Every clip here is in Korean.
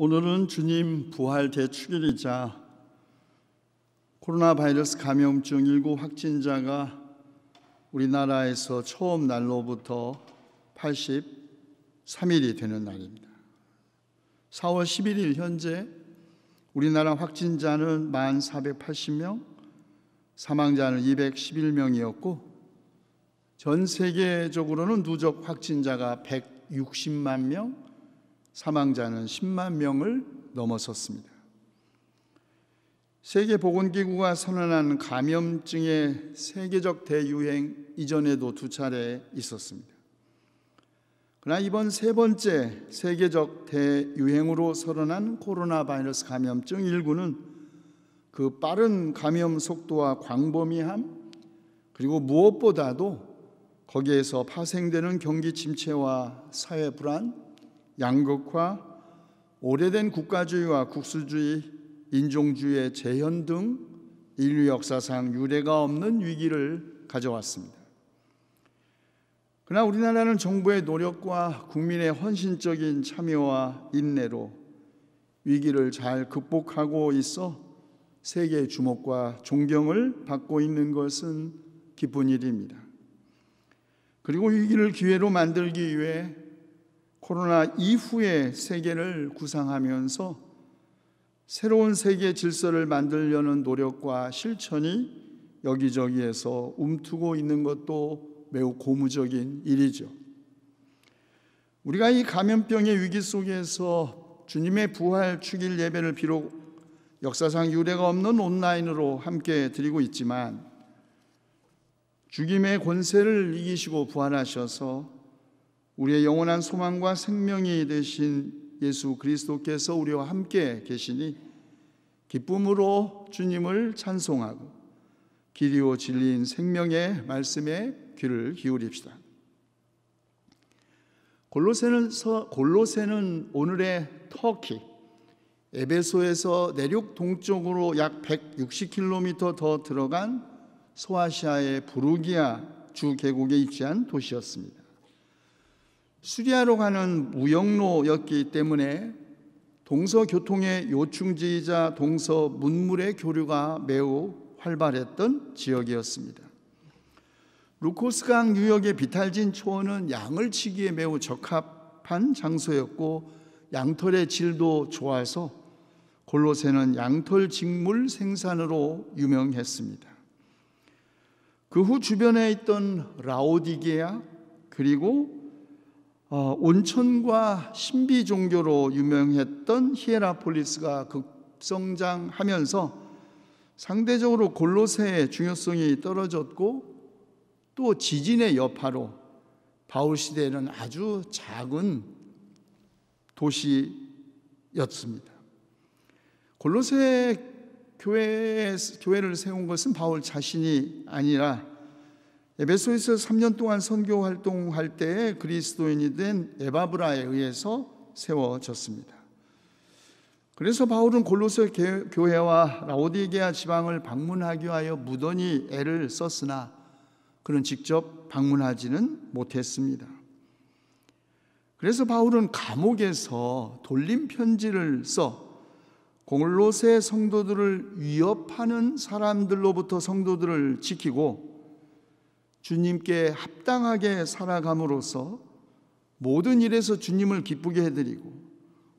오늘은 주님 부활 대출일이자 코로나 바이러스 감염증 19 확진자가 우리나라에서 처음 날로부터 83일이 되는 날입니다. 4월 11일 현재 우리나라 확진자는 1,480명, 사망자는 211명이었고 전 세계적으로는 누적 확진자가 160만 명, 사망자는 10만 명을 넘어섰습니다. 세계보건기구가 선언한 감염증의 세계적 대유행 이전에도 두 차례 있었습니다. 그러나 이번 세 번째 세계적 대유행으로 선언한 코로나 바이러스 감염증 1구는 그 빠른 감염 속도와 광범위함 그리고 무엇보다도 거기에서 파생되는 경기 침체와 사회 불안 양극화, 오래된 국가주의와 국수주의, 인종주의의 재현 등 인류 역사상 유례가 없는 위기를 가져왔습니다. 그러나 우리나라는 정부의 노력과 국민의 헌신적인 참여와 인내로 위기를 잘 극복하고 있어 세계의 주목과 존경을 받고 있는 것은 기쁜 일입니다. 그리고 위기를 기회로 만들기 위해 코로나 이후의 세계를 구상하면서 새로운 세계 질서를 만들려는 노력과 실천이 여기저기에서 움트고 있는 것도 매우 고무적인 일이죠. 우리가 이 감염병의 위기 속에서 주님의 부활 축일 예배를 비록 역사상 유례가 없는 온라인으로 함께 드리고 있지만 죽임의 권세를 이기시고 부활하셔서 우리의 영원한 소망과 생명이 되신 예수 그리스도께서 우리와 함께 계시니 기쁨으로 주님을 찬송하고 길이요 진리인 생명의 말씀에 귀를 기울입시다. 골로새는 골로새는 오늘의 터키 에베소에서 내륙 동쪽으로 약 160km 더 들어간 소아시아의 부르기아 주 계곡에 위치한 도시였습니다. 수리아로 가는 무역로였기 때문에 동서 교통의 요충지이자 동서 문물의 교류가 매우 활발했던 지역이었습니다. 루코스강 유역의 비탈진 초원은 양을 치기에 매우 적합한 장소였고 양털의 질도 좋아서 골로새는 양털 직물 생산으로 유명했습니다. 그 후 주변에 있던 라오디게아 그리고 어, 온천과 신비 종교로 유명했던 히에라폴리스가 급성장하면서 상대적으로 골로세의 중요성이 떨어졌고 또 지진의 여파로 바울 시대에는 아주 작은 도시였습니다. 골로세 교회 교회를 세운 것은 바울 자신이 아니라 에베소에서 3년 동안 선교 활동할 때에 그리스도인이 된 에바브라에 의해서 세워졌습니다. 그래서 바울은 골로새 교회와 라오디게아 지방을 방문하기 위하여 무던히 애를 썼으나 그는 직접 방문하지는 못했습니다. 그래서 바울은 감옥에서 돌림 편지를 써 골로새 성도들을 위협하는 사람들로부터 성도들을 지키고 주님께 합당하게 살아감으로써 모든 일에서 주님을 기쁘게 해드리고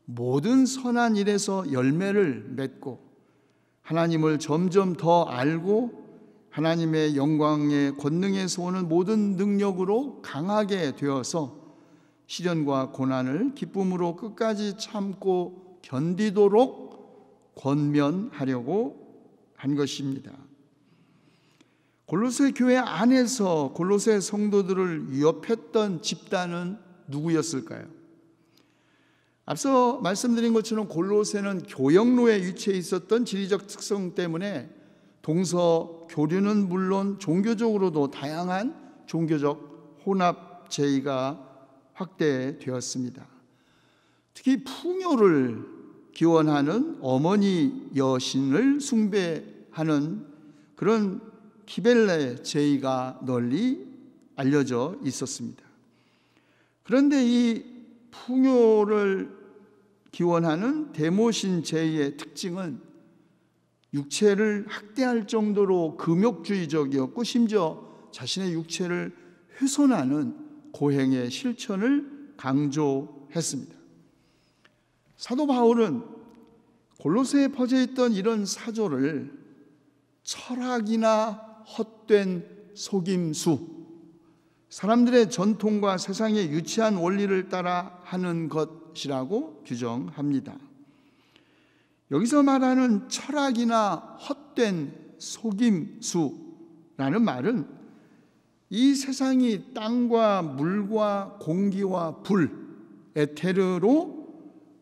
모든 선한 일에서 열매를 맺고 하나님을 점점 더 알고 하나님의 영광의 권능에서 오는 모든 능력으로 강하게 되어서 시련과 고난을 기쁨으로 끝까지 참고 견디도록 권면하려고 한 것입니다. 골로새 교회 안에서 골로새 성도들을 위협했던 집단은 누구였을까요? 앞서 말씀드린 것처럼 골로새는 교역로에 위치해 있었던 지리적 특성 때문에 동서 교류는 물론 종교적으로도 다양한 종교적 혼합 제의가 확대되었습니다. 특히 풍요를 기원하는 어머니 여신을 숭배하는 그런 키벨레 의 제의가 널리 알려져 있었습니다. 그런데 이 풍요를 기원하는 데모신 제의의 특징은 육체를 학대할 정도로 금욕주의적이었고 심지어 자신의 육체를 훼손하는 고행의 실천을 강조했습니다. 사도 바울은 골로새에 퍼져 있던 이런 사조를 철학이나 헛된 속임수, 사람들의 전통과 세상의 유치한 원리를 따라 하는 것이라고 규정합니다. 여기서 말하는 철학이나 헛된 속임수라는 말은 이 세상이 땅과 물과 공기와 불, 에테르로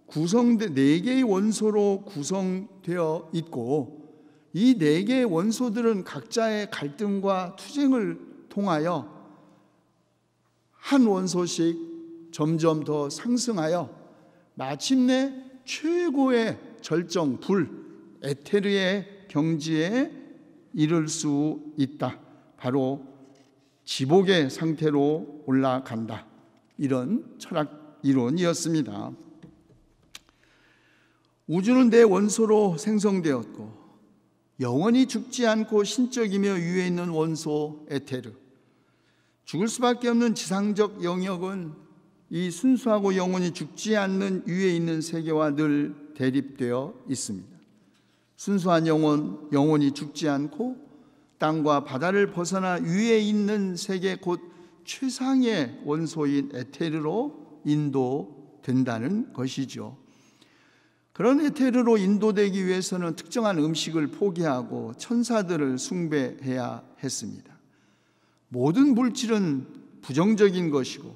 구성된 네 개의 원소로 구성되어 있고 이네 개의 원소들은 각자의 갈등과 투쟁을 통하여 한 원소씩 점점 더 상승하여 마침내 최고의 절정 불 에테르의 경지에 이를 수 있다. 바로 지복의 상태로 올라간다. 이런 철학 이론이었습니다. 우주는 내 네 원소로 생성되었고 영원히 죽지 않고 신적이며 위에 있는 원소 에테르. 죽을 수밖에 없는 지상적 영역은 이 순수하고 영원히 죽지 않는 위에 있는 세계와 늘 대립되어 있습니다. 순수한 영혼, 영혼이 죽지 않고 땅과 바다를 벗어나 위에 있는 세계 곧 최상의 원소인 에테르로 인도된다는 것이죠. 그런 해태로 인도되기 위해서는 특정한 음식을 포기하고 천사들을 숭배해야 했습니다. 모든 물질은 부정적인 것이고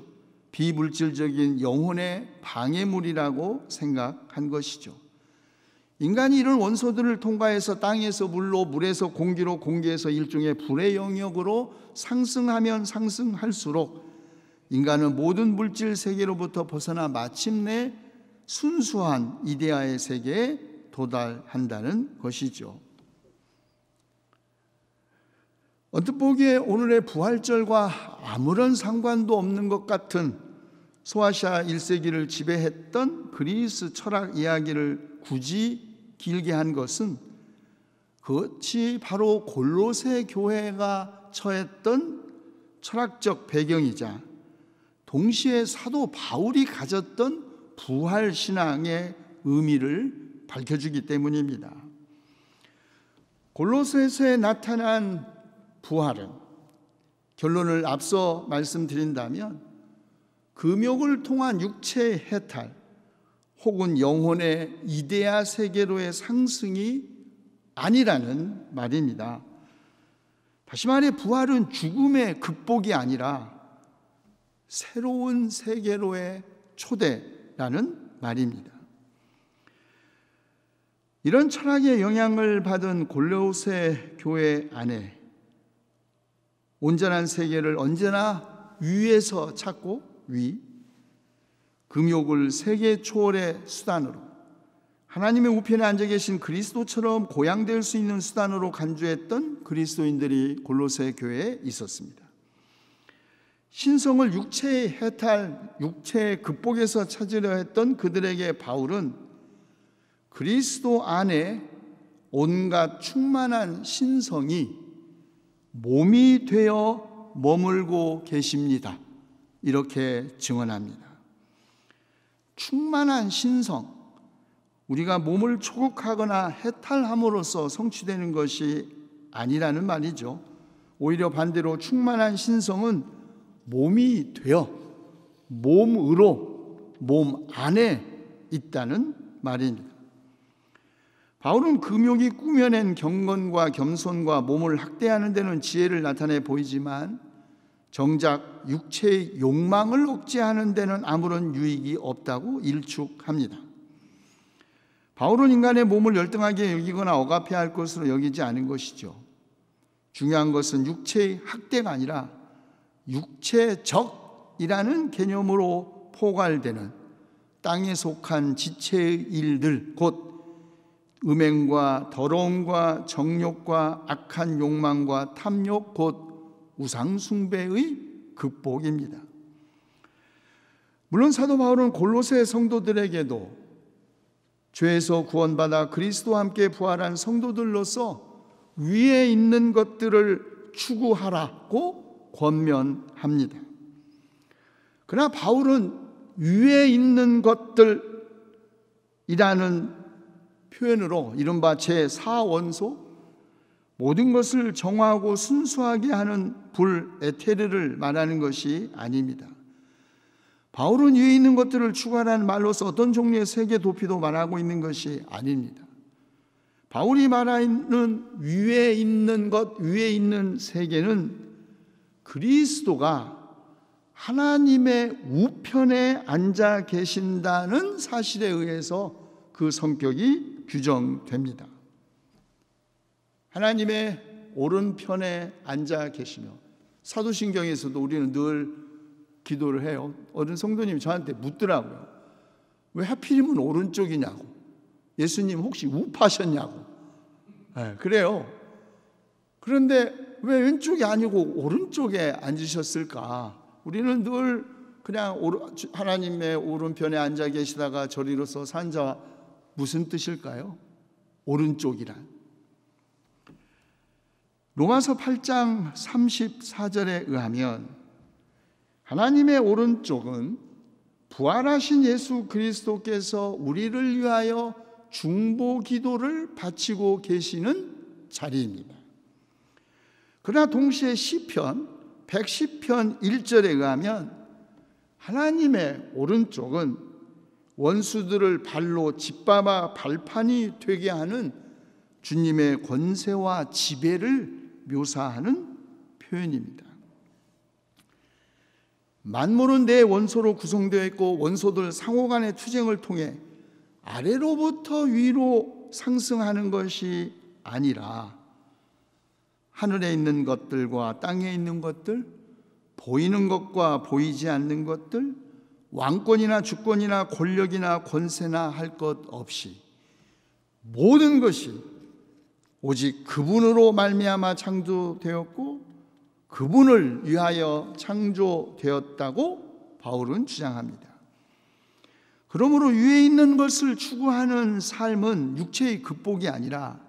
비물질적인 영혼의 방해물이라고 생각한 것이죠. 인간이 이런 원소들을 통과해서 땅에서 물로 물에서 공기로 공기에서 일종의 불의 영역으로 상승하면 상승할수록 인간은 모든 물질 세계로부터 벗어나 마침내 순수한 이데아의 세계에 도달한다는 것이죠. 언뜻 보기에 오늘의 부활절과 아무런 상관도 없는 것 같은 소아시아 1세기를 지배했던 그리스 철학 이야기를 굳이 길게 한 것은 그것이 바로 골로새 교회가 처했던 철학적 배경이자 동시에 사도 바울이 가졌던 부활 신앙의 의미를 밝혀주기 때문입니다. 골로새서에 나타난 부활은 결론을 앞서 말씀드린다면 금욕을 통한 육체의 해탈 혹은 영혼의 이데아 세계로의 상승이 아니라는 말입니다. 다시 말해 부활은 죽음의 극복이 아니라 새로운 세계로의 초대 라는 말입니다. 이런 철학의 영향을 받은 골로새 교회 안에 온전한 세계를 언제나 위에서 찾고 위, 금욕을 세계 초월의 수단으로 하나님의 우편에 앉아 계신 그리스도처럼 고양될 수 있는 수단으로 간주했던 그리스도인들이 골로새 교회에 있었습니다. 신성을 육체의 해탈, 육체의 극복에서 찾으려 했던 그들에게 바울은 그리스도 안에 온갖 충만한 신성이 몸이 되어 머물고 계십니다. 이렇게 증언합니다. 충만한 신성, 우리가 몸을 초국하거나 해탈함으로써 성취되는 것이 아니라는 말이죠. 오히려 반대로 충만한 신성은 몸이 되어 몸으로 몸 안에 있다는 말입니다. 바울은 금욕이 꾸며낸 경건과 겸손과 몸을 학대하는 데는 지혜를 나타내 보이지만 정작 육체의 욕망을 억제하는 데는 아무런 유익이 없다고 일축합니다. 바울은 인간의 몸을 열등하게 여기거나 억압해야 할 것으로 여기지 않은 것이죠. 중요한 것은 육체의 학대가 아니라 육체적이라는 개념으로 포괄되는 땅에 속한 지체의 일들, 곧 음행과 더러움과 정욕과 악한 욕망과 탐욕, 곧 우상숭배의 극복입니다. 물론 사도 바울은 골로새 성도들에게도 죄에서 구원받아 그리스도와 함께 부활한 성도들로서 위에 있는 것들을 추구하라고 권면합니다. 그러나 바울은 위에 있는 것들이라는 표현으로 이른바 제4원소 모든 것을 정하고 순수하게 하는 불에테르를 말하는 것이 아닙니다. 바울은 위에 있는 것들을 추구하라는 말로서 어떤 종류의 세계 도피도 말하고 있는 것이 아닙니다. 바울이 말하는 위에 있는 것, 위에 있는 세계는 그리스도가 하나님의 우편에 앉아 계신다는 사실에 의해서 그 성격이 규정됩니다. 하나님의 오른편에 앉아 계시며 사도신경에서도 우리는 늘 기도를 해요. 어른 성도님이 저한테 묻더라고요. 왜 하필이면 오른쪽이냐고. 예수님 혹시 우파셨냐고. 네, 그래요. 그런데 왜 왼쪽이 아니고 오른쪽에 앉으셨을까? 우리는 늘 그냥 하나님의 오른편에 앉아 계시다가 저리로서 산자 무슨 뜻일까요? 오른쪽이란. 로마서 8장 34절에 의하면 하나님의 오른쪽은 부활하신 예수 그리스도께서 우리를 위하여 중보 기도를 바치고 계시는 자리입니다. 그러나 동시에 시편 110편 1절에 가면 하나님의 오른쪽은 원수들을 발로 짓밟아 발판이 되게 하는 주님의 권세와 지배를 묘사하는 표현입니다. 만물은 내 원소로 구성되어 있고 원소들 상호 간의 투쟁을 통해 아래로부터 위로 상승하는 것이 아니라 하늘에 있는 것들과 땅에 있는 것들, 보이는 것과 보이지 않는 것들, 왕권이나 주권이나 권력이나 권세나 할 것 없이 모든 것이 오직 그분으로 말미암아 창조되었고 그분을 위하여 창조되었다고 바울은 주장합니다. 그러므로 위에 있는 것을 추구하는 삶은 육체의 극복이 아니라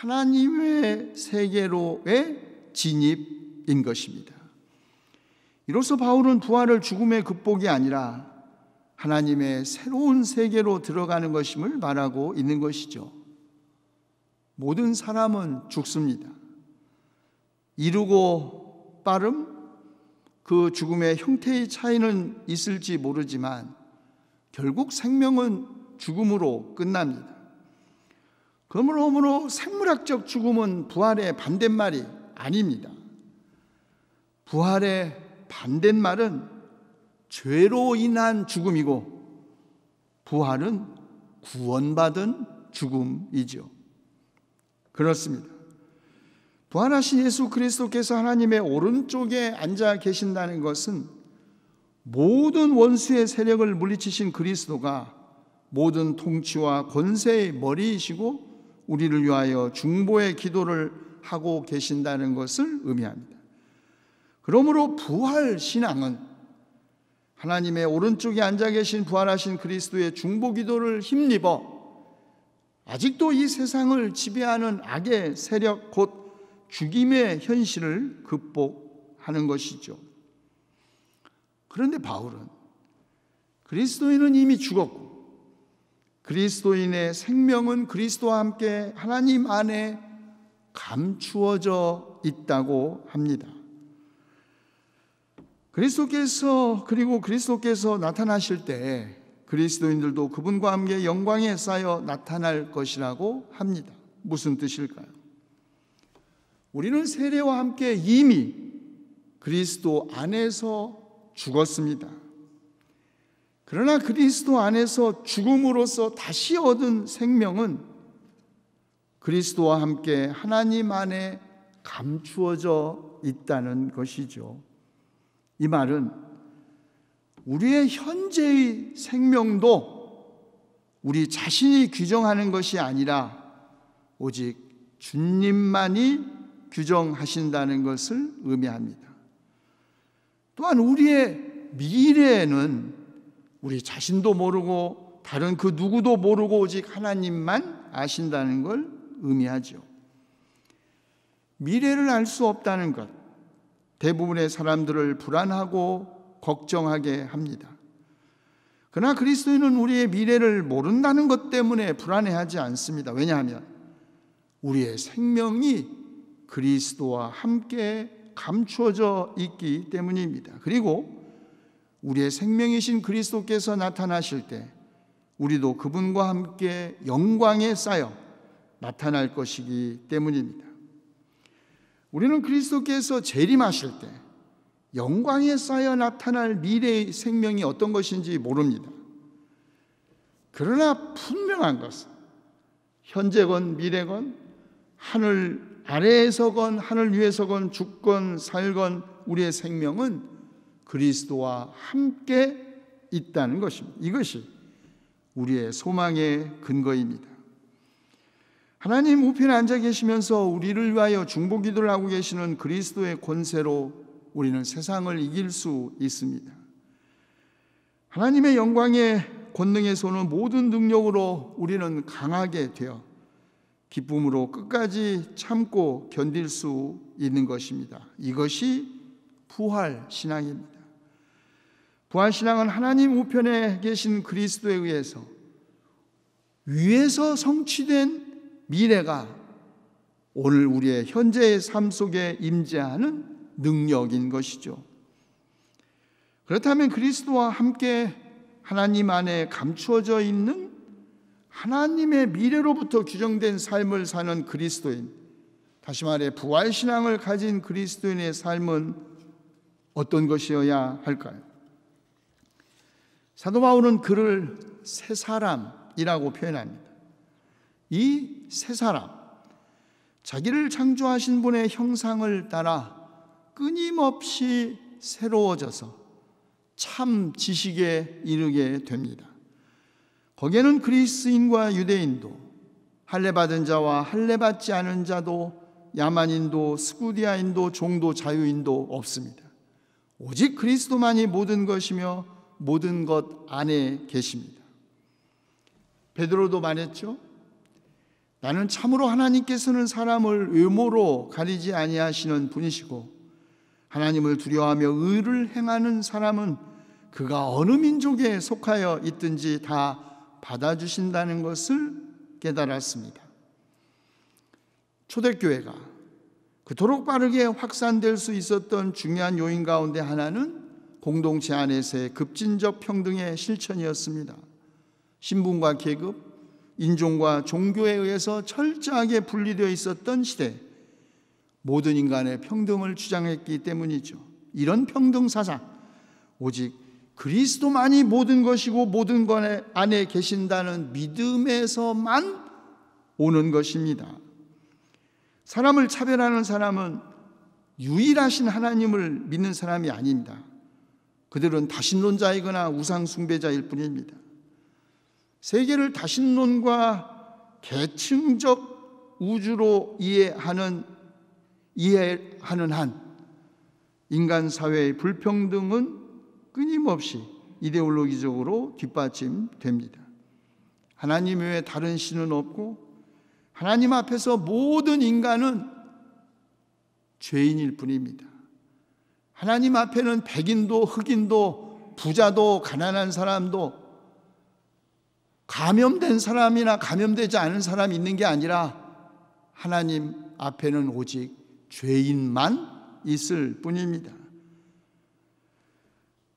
하나님의 세계로의 진입인 것입니다. 이로써 바울은 부활을 죽음의 극복이 아니라 하나님의 새로운 세계로 들어가는 것임을 말하고 있는 것이죠. 모든 사람은 죽습니다. 이루고 빠름, 그 죽음의 형태의 차이는 있을지 모르지만 결국 생명은 죽음으로 끝납니다. 그러므로 생물학적 죽음은 부활의 반대말이 아닙니다. 부활의 반대말은 죄로 인한 죽음이고 부활은 구원받은 죽음이죠. 그렇습니다. 부활하신 예수 그리스도께서 하나님의 오른쪽에 앉아 계신다는 것은 모든 원수의 세력을 물리치신 그리스도가 모든 통치와 권세의 머리이시고 우리를 위하여 중보의 기도를 하고 계신다는 것을 의미합니다. 그러므로 부활 신앙은 하나님의 오른쪽에 앉아 계신 부활하신 그리스도의 중보 기도를 힘입어 아직도 이 세상을 지배하는 악의 세력 곧 죽임의 현실을 극복하는 것이죠. 그런데 바울은 그리스도인은 이미 죽었고 그리스도인의 생명은 그리스도와 함께 하나님 안에 감추어져 있다고 합니다. 그리스도께서 그리고 그리스도께서 나타나실 때 그리스도인들도 그분과 함께 영광에 쌓여 나타날 것이라고 합니다. 무슨 뜻일까요? 우리는 세례와 함께 이미 그리스도 안에서 죽었습니다. 그러나 그리스도 안에서 죽음으로써 다시 얻은 생명은 그리스도와 함께 하나님 안에 감추어져 있다는 것이죠. 이 말은 우리의 현재의 생명도 우리 자신이 규정하는 것이 아니라 오직 주님만이 규정하신다는 것을 의미합니다. 또한 우리의 미래는 우리 자신도 모르고 다른 그 누구도 모르고 오직 하나님만 아신다는 걸 의미하죠. 미래를 알 수 없다는 것. 대부분의 사람들을 불안하고 걱정하게 합니다. 그러나 그리스도인은 우리의 미래를 모른다는 것 때문에 불안해하지 않습니다. 왜냐하면 우리의 생명이 그리스도와 함께 감추어져 있기 때문입니다. 그리고 우리의 생명이신 그리스도께서 나타나실 때 우리도 그분과 함께 영광에 쌓여 나타날 것이기 때문입니다. 우리는 그리스도께서 재림하실 때 영광에 쌓여 나타날 미래의 생명이 어떤 것인지 모릅니다. 그러나 분명한 것은 현재건 미래건 하늘 아래에서건 하늘 위에서건 죽건 살건 우리의 생명은 그리스도와 함께 있다는 것입니다. 이것이 우리의 소망의 근거입니다. 하나님 우편에 앉아 계시면서 우리를 위하여 중보 기도를 하고 계시는 그리스도의 권세로 우리는 세상을 이길 수 있습니다. 하나님의 영광의 권능에서는 모든 능력으로 우리는 강하게 되어 기쁨으로 끝까지 참고 견딜 수 있는 것입니다. 이것이 부활 신앙입니다. 부활신앙은 하나님 우편에 계신 그리스도에 의해서 위에서 성취된 미래가 오늘 우리의 현재의 삶 속에 임재하는 능력인 것이죠. 그렇다면 그리스도와 함께 하나님 안에 감추어져 있는 하나님의 미래로부터 규정된 삶을 사는 그리스도인, 다시 말해 부활신앙을 가진 그리스도인의 삶은 어떤 것이어야 할까요? 사도 바울은 그를 세 사람이라고 표현합니다. 이세 사람, 자기를 창조하신 분의 형상을 따라 끊임없이 새로워져서 참 지식에 이르게 됩니다. 거기에는 그리스인과 유대인도 할례 받은 자와 할례 받지 않은 자도 야만인도 스쿠디아인도 종도 자유인도 없습니다. 오직 그리스도만이 모든 것이며 모든 것 안에 계십니다. 베드로도 말했죠. 나는 참으로 하나님께서는 사람을 외모로 가리지 아니하시는 분이시고 하나님을 두려워하며 의를 행하는 사람은 그가 어느 민족에 속하여 있든지 다 받아주신다는 것을 깨달았습니다. 초대교회가 그토록 빠르게 확산될 수 있었던 중요한 요인 가운데 하나는 공동체 안에서의 급진적 평등의 실천이었습니다. 신분과 계급, 인종과 종교에 의해서 철저하게 분리되어 있었던 시대, 모든 인간의 평등을 주장했기 때문이죠. 이런 평등 사상, 오직 그리스도만이 모든 것이고 모든 것 안에 계신다는 믿음에서만 오는 것입니다. 사람을 차별하는 사람은 유일하신 하나님을 믿는 사람이 아닙니다. 그들은 다신론자이거나 우상숭배자일 뿐입니다. 세계를 다신론과 계층적 우주로 이해하는 이해하는 한 인간 사회의 불평등은 끊임없이 이데올로기적으로 뒷받침됩니다. 하나님 외에 다른 신은 없고 하나님 앞에서 모든 인간은 죄인일 뿐입니다. 하나님 앞에는 백인도 흑인도 부자도 가난한 사람도 감염된 사람이나 감염되지 않은 사람이 있는 게 아니라 하나님 앞에는 오직 죄인만 있을 뿐입니다.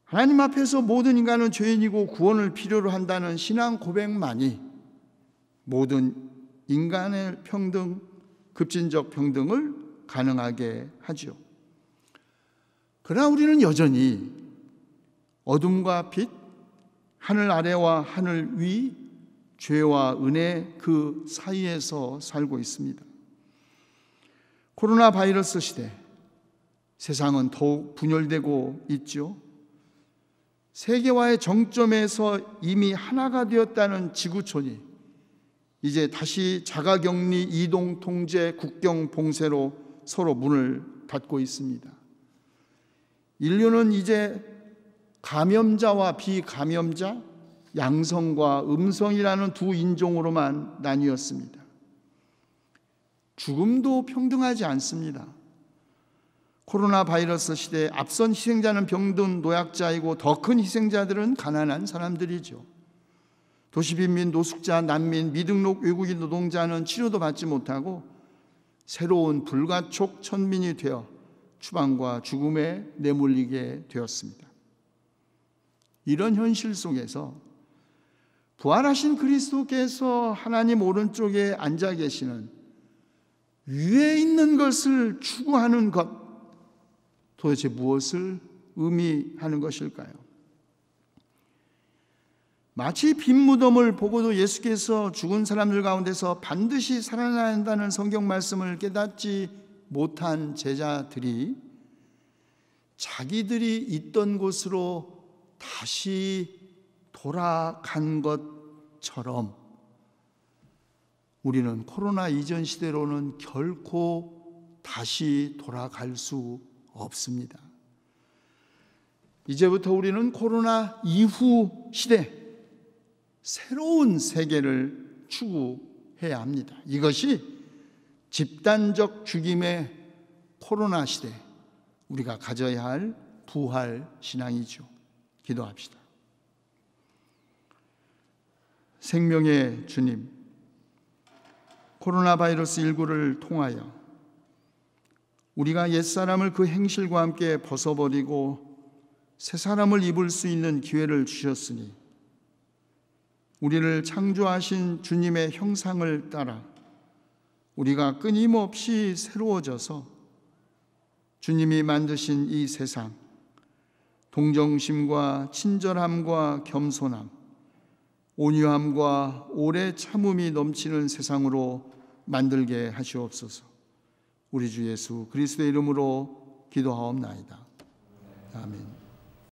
하나님 앞에서 모든 인간은 죄인이고 구원을 필요로 한다는 신앙 고백만이 모든 인간의 평등, 급진적 평등을 가능하게 하죠. 그러나 우리는 여전히 어둠과 빛, 하늘 아래와 하늘 위, 죄와 은혜 그 사이에서 살고 있습니다. 코로나 바이러스 시대 세상은 더욱 분열되고 있죠. 세계화의 정점에서 이미 하나가 되었다는 지구촌이 이제 다시 자가격리 이동 통제 국경 봉쇄로 서로 문을 닫고 있습니다. 인류는 이제 감염자와 비감염자, 양성과 음성이라는 두 인종으로만 나뉘었습니다. 죽음도 평등하지 않습니다. 코로나 바이러스 시대에 앞선 희생자는 병든 노약자이고 더 큰 희생자들은 가난한 사람들이죠. 도시빈민, 노숙자, 난민, 미등록 외국인 노동자는 치료도 받지 못하고 새로운 불가촉 천민이 되어 추방과 죽음에 내몰리게 되었습니다. 이런 현실 속에서 부활하신 그리스도께서 하나님 오른쪽에 앉아 계시는 위에 있는 것을 추구하는 것 도대체 무엇을 의미하는 것일까요? 마치 빈 무덤을 보고도 예수께서 죽은 사람들 가운데서 반드시 살아나야 한다는 성경 말씀을 깨닫지 못한 제자들이 자기들이 있던 곳으로 다시 돌아간 것처럼 우리는 코로나 이전 시대로는 결코 다시 돌아갈 수 없습니다. 이제부터 우리는 코로나 이후 시대, 새로운 세계를 추구해야 합니다. 이것이 집단적 죽임의 코로나 시대 우리가 가져야 할 부활 신앙이죠. 기도합시다. 생명의 주님, 코로나 바이러스 19를 통하여 우리가 옛사람을 그 행실과 함께 벗어버리고 새 사람을 입을 수 있는 기회를 주셨으니 우리를 창조하신 주님의 형상을 따라 우리가 끊임없이 새로워져서 주님이 만드신 이 세상, 동정심과 친절함과 겸손함, 온유함과 오래 참음이 넘치는 세상으로 만들게 하시옵소서. 우리 주 예수 그리스도의 이름으로 기도하옵나이다. 아멘.